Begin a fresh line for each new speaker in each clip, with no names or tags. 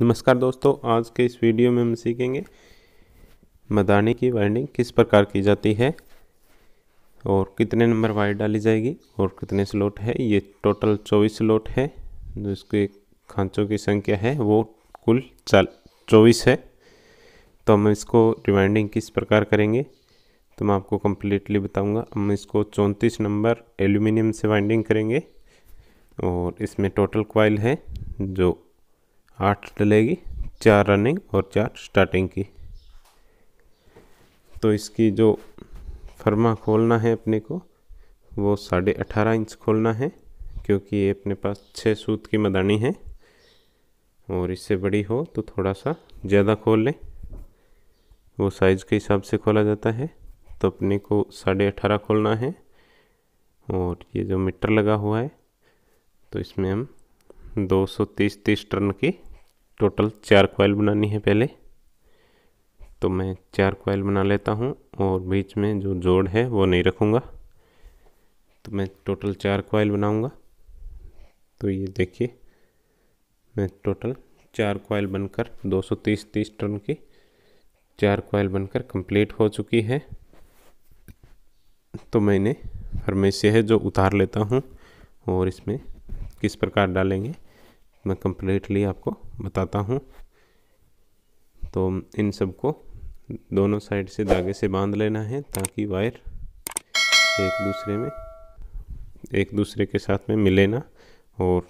नमस्कार दोस्तों आज के इस वीडियो में हम सीखेंगे मदानी की वाइंडिंग किस प्रकार की जाती है और कितने नंबर वायर डाली जाएगी और कितने स्लॉट है ये टोटल चौबीस स्लॉट है जो इसके खांचों की संख्या है वो कुल चाल चौबीस है तो हम इसको रिवाइंडिंग किस प्रकार करेंगे तो मैं आपको कम्प्लीटली बताऊँगा हम इसको चौंतीस नंबर एल्यूमिनियम से वाइंडिंग करेंगे और इसमें टोटल क्वाइल है जो आठ डलेगी चार रनिंग और चार स्टार्टिंग की तो इसकी जो फर्मा खोलना है अपने को वो साढ़े अठारह इंच खोलना है क्योंकि ये अपने पास छः सूत की मदानी है और इससे बड़ी हो तो थोड़ा सा ज़्यादा खोल लें वो साइज़ के हिसाब से खोला जाता है तो अपने को साढ़े अठारह खोलना है और ये जो मीटर लगा हुआ है तो इसमें हम 230 तीस टर्न की टोटल चार कोयल बनानी है पहले तो मैं चार कोयल बना लेता हूँ और बीच में जो जोड़ है वो नहीं रखूँगा तो मैं टोटल चार कोयल बनाऊँगा तो ये देखिए मैं टोटल चार कोयल बनकर 230 30 टन की चार कोयल बनकर कंप्लीट हो चुकी है तो मैंने हर है जो उतार लेता हूँ और इसमें किस प्रकार डालेंगे मैं कम्प्लीटली आपको बताता हूँ तो इन सबको दोनों साइड से धागे से बांध लेना है ताकि वायर एक दूसरे में एक दूसरे के साथ में मिले ना और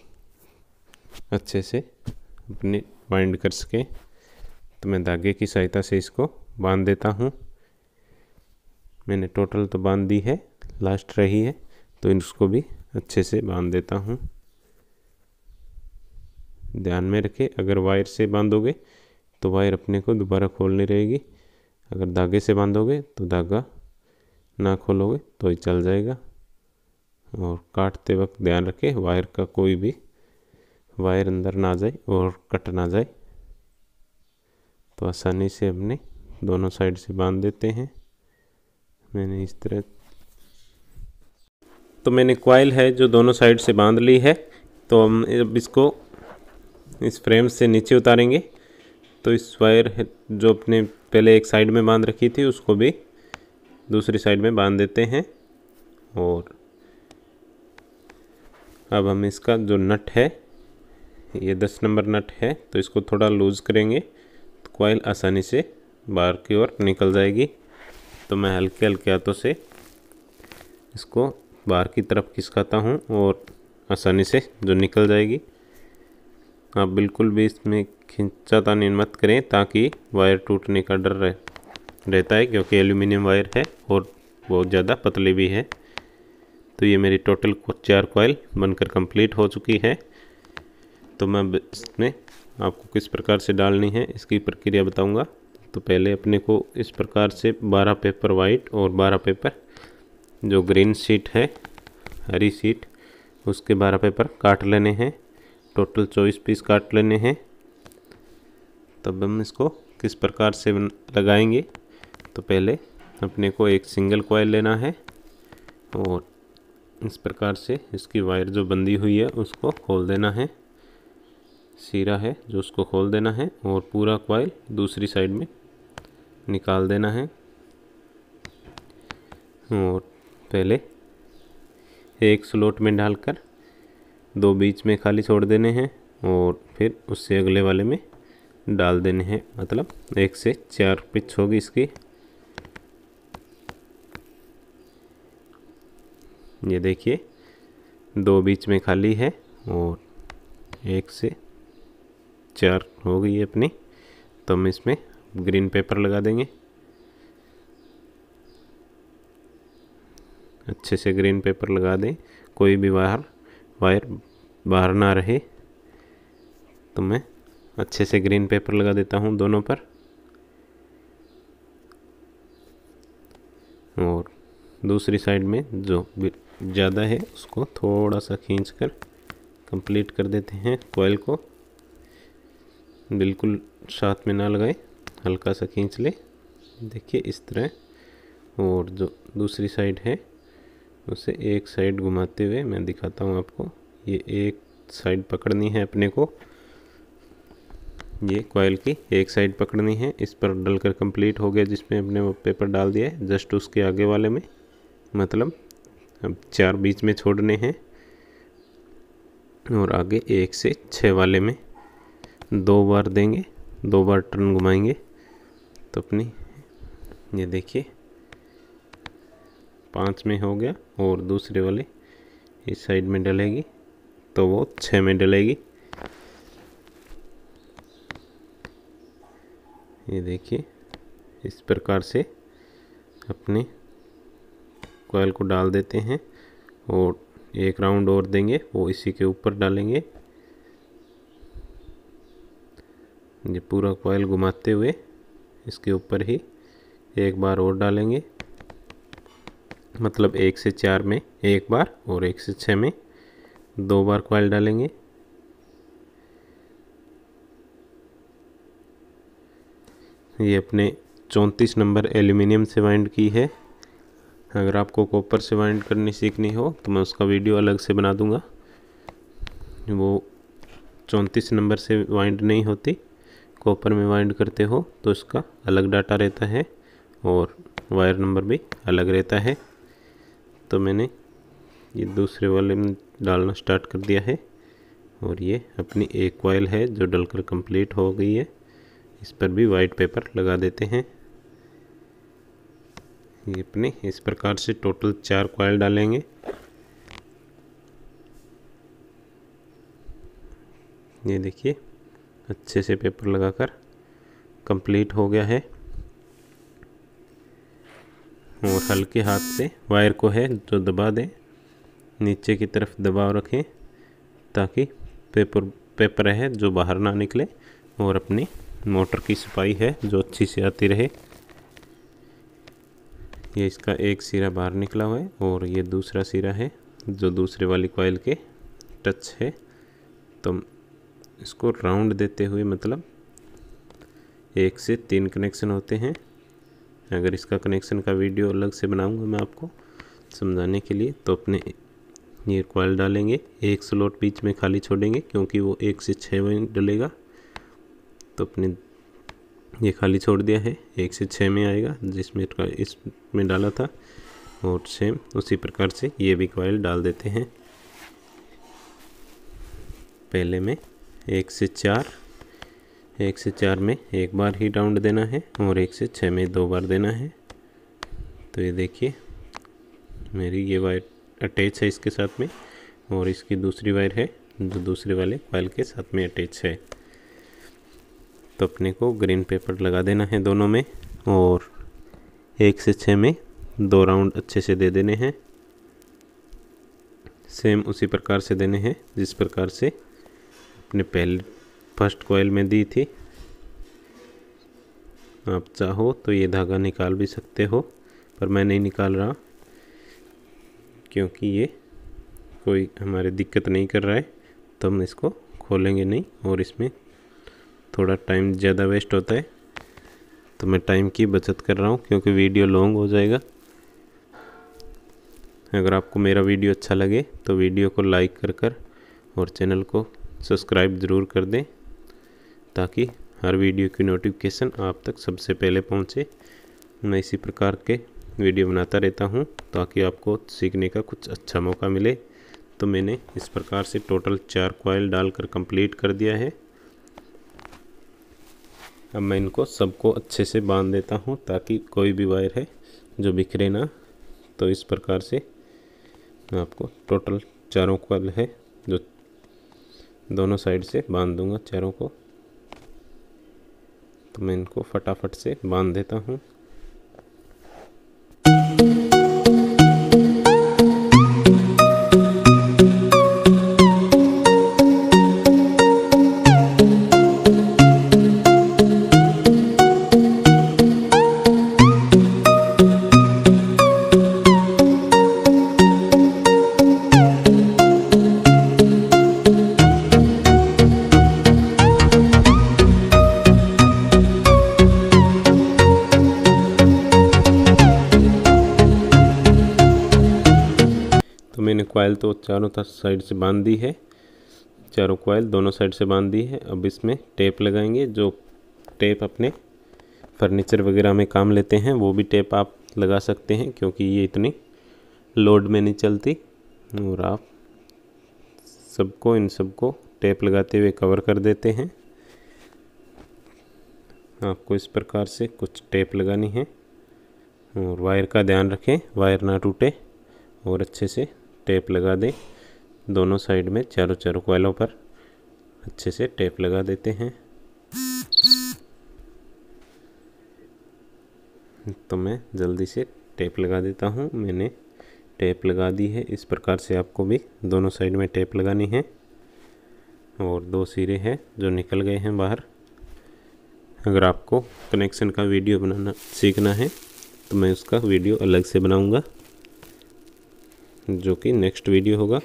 अच्छे से अपने वाइंड कर सके तो मैं धागे की सहायता से इसको बांध देता हूँ मैंने टोटल तो बांध दी है लास्ट रही है तो इसको भी अच्छे से बांध देता हूँ ध्यान में रखें अगर वायर से बांधोगे तो वायर अपने को दोबारा खोलनी रहेगी अगर धागे से बांधोगे तो धागा ना खोलोगे तो ही चल जाएगा और काटते वक्त ध्यान रखें वायर का कोई भी वायर अंदर ना जाए और कट ना जाए तो आसानी से अपने दोनों साइड से बांध देते हैं मैंने इस तरह तो मैंने क्वाइल है जो दोनों साइड से बांध ली है तो हम अब इसको इस फ्रेम से नीचे उतारेंगे तो इस वायर जो अपने पहले एक साइड में बांध रखी थी उसको भी दूसरी साइड में बांध देते हैं और अब हम इसका जो नट है ये दस नंबर नट है तो इसको थोड़ा लूज़ करेंगे तो कॉयल आसानी से बाहर की ओर निकल जाएगी तो मैं हल्के हल्के हाथों से इसको बाहर की तरफ खिसकाता हूँ और आसानी से जो निकल जाएगी आप हाँ, बिल्कुल भी इसमें खींचा तानी मत करें ताकि वायर टूटने का डर रह रहता है क्योंकि एल्यूमिनियम वायर है और बहुत ज़्यादा पतली भी है तो ये मेरी टोटल चार कोयल बनकर कंप्लीट हो चुकी है तो मैं इसमें आपको किस प्रकार से डालनी है इसकी प्रक्रिया बताऊंगा तो पहले अपने को इस प्रकार से बारह पेपर वाइट और बारह पेपर जो ग्रीन सीट है हरी सीट उसके बारह पेपर काट लेने हैं टोटल चौबीस पीस काट लेने हैं तब हम इसको किस प्रकार से लगाएंगे तो पहले अपने को एक सिंगल कॉयल लेना है और इस प्रकार से इसकी वायर जो बंदी हुई है उसको खोल देना है सीरा है जो उसको खोल देना है और पूरा कॉयल दूसरी साइड में निकाल देना है और पहले एक स्लोट में डालकर दो बीच में खाली छोड़ देने हैं और फिर उससे अगले वाले में डाल देने हैं मतलब एक से चार पिच होगी इसकी ये देखिए दो बीच में खाली है और एक से चार हो गई है अपनी तो हम इसमें ग्रीन पेपर लगा देंगे अच्छे से ग्रीन पेपर लगा दें कोई भी बाहर वायर बाहर ना रहे तो मैं अच्छे से ग्रीन पेपर लगा देता हूँ दोनों पर और दूसरी साइड में जो ज़्यादा है उसको थोड़ा सा खींच कर कंप्लीट कर देते हैं कोयल को बिल्कुल साथ में ना लगाए हल्का सा खींच ले देखिए इस तरह और जो दूसरी साइड है उसे एक साइड घुमाते हुए मैं दिखाता हूँ आपको ये एक साइड पकड़नी है अपने को ये कॉयल की एक साइड पकड़नी है इस पर डल कर कंप्लीट हो गया जिसमें हमने वो पेपर डाल दिया है जस्ट उसके आगे वाले में मतलब अब चार बीच में छोड़ने हैं और आगे एक से छः वाले में दो बार देंगे दो बार टर्न घुमाएंगे तो अपनी ये देखिए पाँच में हो गया और दूसरे वाले इस साइड में डलेगी तो वो छः में डलेगी ये देखिए इस प्रकार से अपने कोयल को डाल देते हैं और एक राउंड और देंगे वो इसी के ऊपर डालेंगे ये पूरा कोयल घुमाते हुए इसके ऊपर ही एक बार और डालेंगे मतलब एक से चार में एक बार और एक से छः में दो बार कॉयल डालेंगे ये अपने चौंतीस नंबर एल्यूमिनियम से वाइंड की है अगर आपको कॉपर से वाइंड करनी सीखनी हो तो मैं उसका वीडियो अलग से बना दूंगा वो चौंतीस नंबर से वाइंड नहीं होती कॉपर में वाइंड करते हो तो उसका अलग डाटा रहता है और वायर नंबर भी अलग रहता है तो मैंने ये दूसरे वाले में डालना स्टार्ट कर दिया है और ये अपनी एक कॉयल है जो डलकर कंप्लीट हो गई है इस पर भी वाइट पेपर लगा देते हैं ये अपने इस प्रकार से टोटल चार क्वाइल डालेंगे ये देखिए अच्छे से पेपर लगाकर कंप्लीट हो गया है और हल्के हाथ से वायर को है तो दबा दें नीचे की तरफ दबाव रखें ताकि पेपर पेपर है जो बाहर ना निकले और अपनी मोटर की सफाई है जो अच्छी से आती रहे ये इसका एक सिरा बाहर निकला हुआ है और ये दूसरा सिरा है जो दूसरे वाली कॉयल के टच है तो इसको राउंड देते हुए मतलब एक से तीन कनेक्शन होते हैं अगर इसका कनेक्शन का वीडियो अलग से बनाऊंगा मैं आपको समझाने के लिए तो अपने ये कॉयल डालेंगे एक स्लॉट बीच में खाली छोड़ेंगे क्योंकि वो एक से छः में डलेगा तो अपने ये खाली छोड़ दिया है एक से छः में आएगा जिसमें इसमें डाला था और सेम उसी प्रकार से ये भी कॉयल डाल देते हैं पहले में एक से चार एक से चार में एक बार ही राउंड देना है और एक से छः में दो बार देना है तो ये देखिए मेरी ये वायर अटैच है इसके साथ में और इसकी दूसरी वायर है जो दूसरे वाले कॉयल के साथ में अटैच है तो अपने को ग्रीन पेपर लगा देना है दोनों में और एक से छः में दो राउंड अच्छे से दे देने हैं सेम उसी प्रकार से देने हैं जिस प्रकार से अपने पहले फर्स्ट कॉयल में दी थी आप चाहो तो ये धागा निकाल भी सकते हो पर मैं नहीं निकाल रहा क्योंकि ये कोई हमारे दिक्कत नहीं कर रहा है तो हम इसको खोलेंगे नहीं और इसमें थोड़ा टाइम ज़्यादा वेस्ट होता है तो मैं टाइम की बचत कर रहा हूँ क्योंकि वीडियो लॉन्ग हो जाएगा अगर आपको मेरा वीडियो अच्छा लगे तो वीडियो को लाइक कर कर और चैनल को सब्सक्राइब ज़रूर कर दें ताकि हर वीडियो की नोटिफिकेशन आप तक सबसे पहले पहुंचे मैं इसी प्रकार के वीडियो बनाता रहता हूं ताकि आपको सीखने का कुछ अच्छा मौका मिले तो मैंने इस प्रकार से टोटल चार कॉयल डालकर कंप्लीट कर दिया है अब मैं इनको सबको अच्छे से बांध देता हूँ ताकि कोई भी वायर है जो बिखरे ना तो इस प्रकार से आपको टोटल चारों क्वाइल है जो दोनों साइड से बांध दूँगा चारों को तो मैं इनको फटाफट से बांध देता हूँ कॉयल तो चारों तरफ साइड से बांध दी है चारों कॉयल दोनों साइड से बांध दी है अब इसमें टेप लगाएंगे जो टेप अपने फर्नीचर वगैरह में काम लेते हैं वो भी टेप आप लगा सकते हैं क्योंकि ये इतनी लोड में नहीं चलती और आप सबको इन सबको टेप लगाते हुए कवर कर देते हैं आपको इस प्रकार से कुछ टेप लगानी है और वायर का ध्यान रखें वायर ना टूटे और अच्छे से टेप लगा दें दोनों साइड में चारों चारों कोयलों पर अच्छे से टेप लगा देते हैं तो मैं जल्दी से टेप लगा देता हूँ मैंने टेप लगा दी है इस प्रकार से आपको भी दोनों साइड में टेप लगानी है और दो सिरे हैं जो निकल गए हैं बाहर अगर आपको कनेक्शन का वीडियो बनाना सीखना है तो मैं उसका वीडियो अलग से बनाऊंगा जो कि नेक्स्ट वीडियो होगा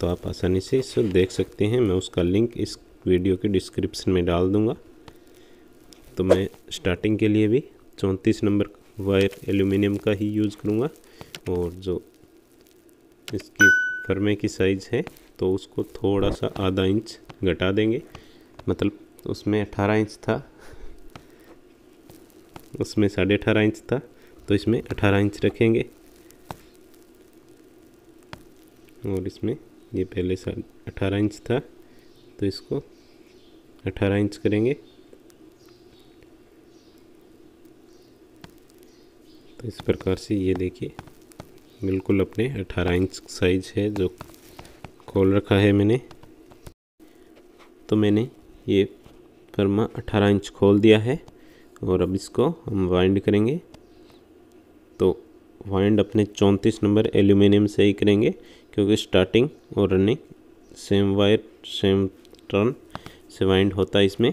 तो आप आसानी से इसको देख सकते हैं मैं उसका लिंक इस वीडियो के डिस्क्रिप्शन में डाल दूँगा तो मैं स्टार्टिंग के लिए भी चौंतीस नंबर वायर एल्यूमिनियम का ही यूज़ करूँगा और जो इसकी फर्मे की साइज़ है तो उसको थोड़ा सा आधा इंच घटा देंगे मतलब उसमें अठारह इंच था उसमें साढ़े अठारह इंच था तो इसमें अठारह इंच रखेंगे और इसमें ये पहले अठारह इंच था तो इसको अठारह इंच करेंगे तो इस प्रकार से ये देखिए बिल्कुल अपने अठारह इंच साइज है जो खोल रखा है मैंने तो मैंने ये फर्मा अठारह इंच खोल दिया है और अब इसको हम वाइंड करेंगे तो वाइंड अपने चौंतीस नंबर एल्यूमिनियम से ही करेंगे क्योंकि स्टार्टिंग और running same wire same turn से वाइंड होता है इसमें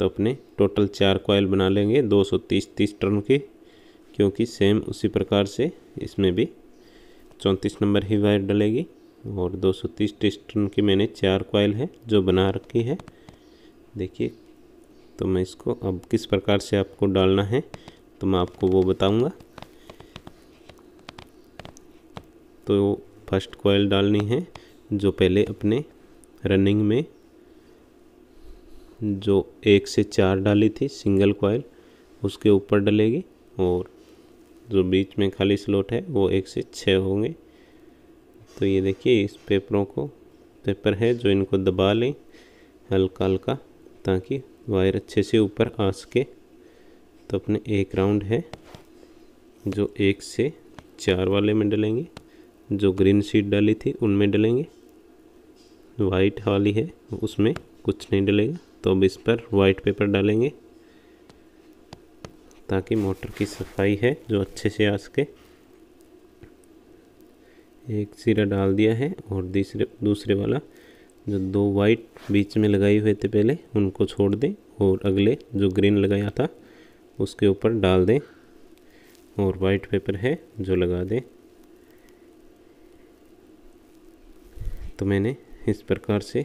तो अपने टोटल चार कॉयल बना लेंगे 230 30 टर्न के क्योंकि सेम उसी प्रकार से इसमें भी चौंतीस नंबर ही वायर डलेगी और 230 30 टर्न की मैंने चार कॉयल है जो बना रखी है देखिए तो मैं इसको अब किस प्रकार से आपको डालना है तो मैं आपको वो बताऊँगा तो फर्स्ट कॉयल डालनी है जो पहले अपने रनिंग में जो एक से चार डाली थी सिंगल कॉयल उसके ऊपर डलेगी और जो बीच में खाली स्लॉट है वो एक से छः होंगे तो ये देखिए इस पेपरों को पेपर है जो इनको दबा लें हल्का हल्का ताकि वायर अच्छे से ऊपर आ सके तो अपने एक राउंड है जो एक से चार वाले में डलेंगे जो ग्रीन सीड डाली थी उनमें डलेंगे वाइट वाली है उसमें कुछ नहीं डलेगा तो अब इस पर वाइट पेपर डालेंगे ताकि मोटर की सफाई है जो अच्छे से आ सके एक सिरा डाल दिया है और दूसरे दूसरे वाला जो दो वाइट बीच में लगाए हुए थे पहले उनको छोड़ दें और अगले जो ग्रीन लगाया था उसके ऊपर डाल दें और वाइट पेपर है जो लगा दें तो मैंने इस प्रकार से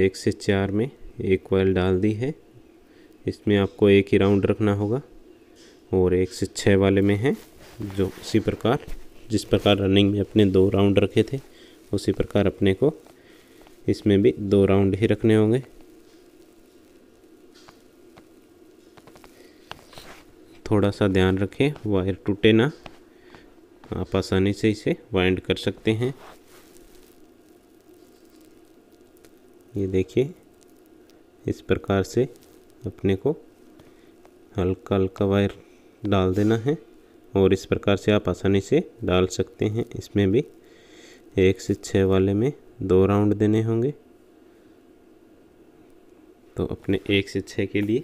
एक से चार में एक कॉयल डाल दी है इसमें आपको एक ही राउंड रखना होगा और एक से छः वाले में है जो उसी प्रकार जिस प्रकार रनिंग में अपने दो राउंड रखे थे उसी प्रकार अपने को इसमें भी दो राउंड ही रखने होंगे थोड़ा सा ध्यान रखें वायर टूटे ना आप आसानी से इसे वाइंड कर सकते हैं ये देखिए इस प्रकार से अपने को हल्का हल्का वायर डाल देना है और इस प्रकार से आप आसानी से डाल सकते हैं इसमें भी एक से छः वाले में दो राउंड देने होंगे तो अपने एक से छः के लिए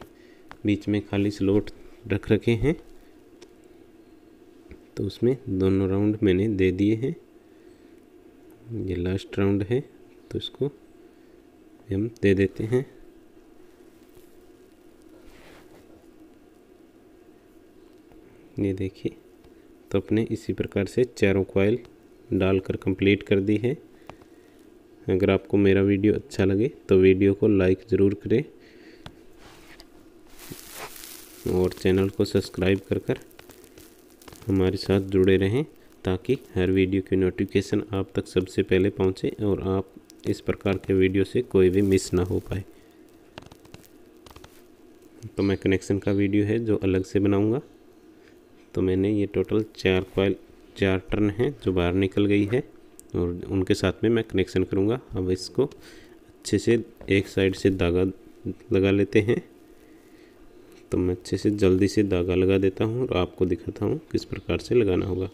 बीच में खाली स्लोट रख रखे हैं तो उसमें दोनों राउंड मैंने दे दिए हैं ये लास्ट राउंड है तो इसको हम दे देते हैं ये देखिए तो अपने इसी प्रकार से चारों कॉयल डालकर कंप्लीट कर दी है अगर आपको मेरा वीडियो अच्छा लगे तो वीडियो को लाइक ज़रूर करें और चैनल को सब्सक्राइब कर कर हमारे साथ जुड़े रहें ताकि हर वीडियो की नोटिफिकेशन आप तक सबसे पहले पहुंचे और आप इस प्रकार के वीडियो से कोई भी मिस ना हो पाए तो मैं कनेक्शन का वीडियो है जो अलग से बनाऊंगा तो मैंने ये टोटल चार कॉयल चार टर्न है जो बाहर निकल गई है और उनके साथ में मैं कनेक्शन करूँगा अब इसको अच्छे से एक साइड से धागा लगा लेते हैं तो मैं अच्छे से जल्दी से धागा लगा देता हूँ और आपको दिखाता हूँ किस प्रकार से लगाना होगा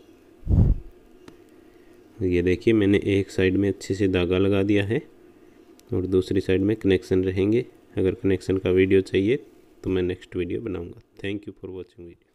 ये देखिए मैंने एक साइड में अच्छे से धागा लगा दिया है और दूसरी साइड में कनेक्शन रहेंगे अगर कनेक्शन का वीडियो चाहिए तो मैं नेक्स्ट वीडियो बनाऊंगा thank you for watching video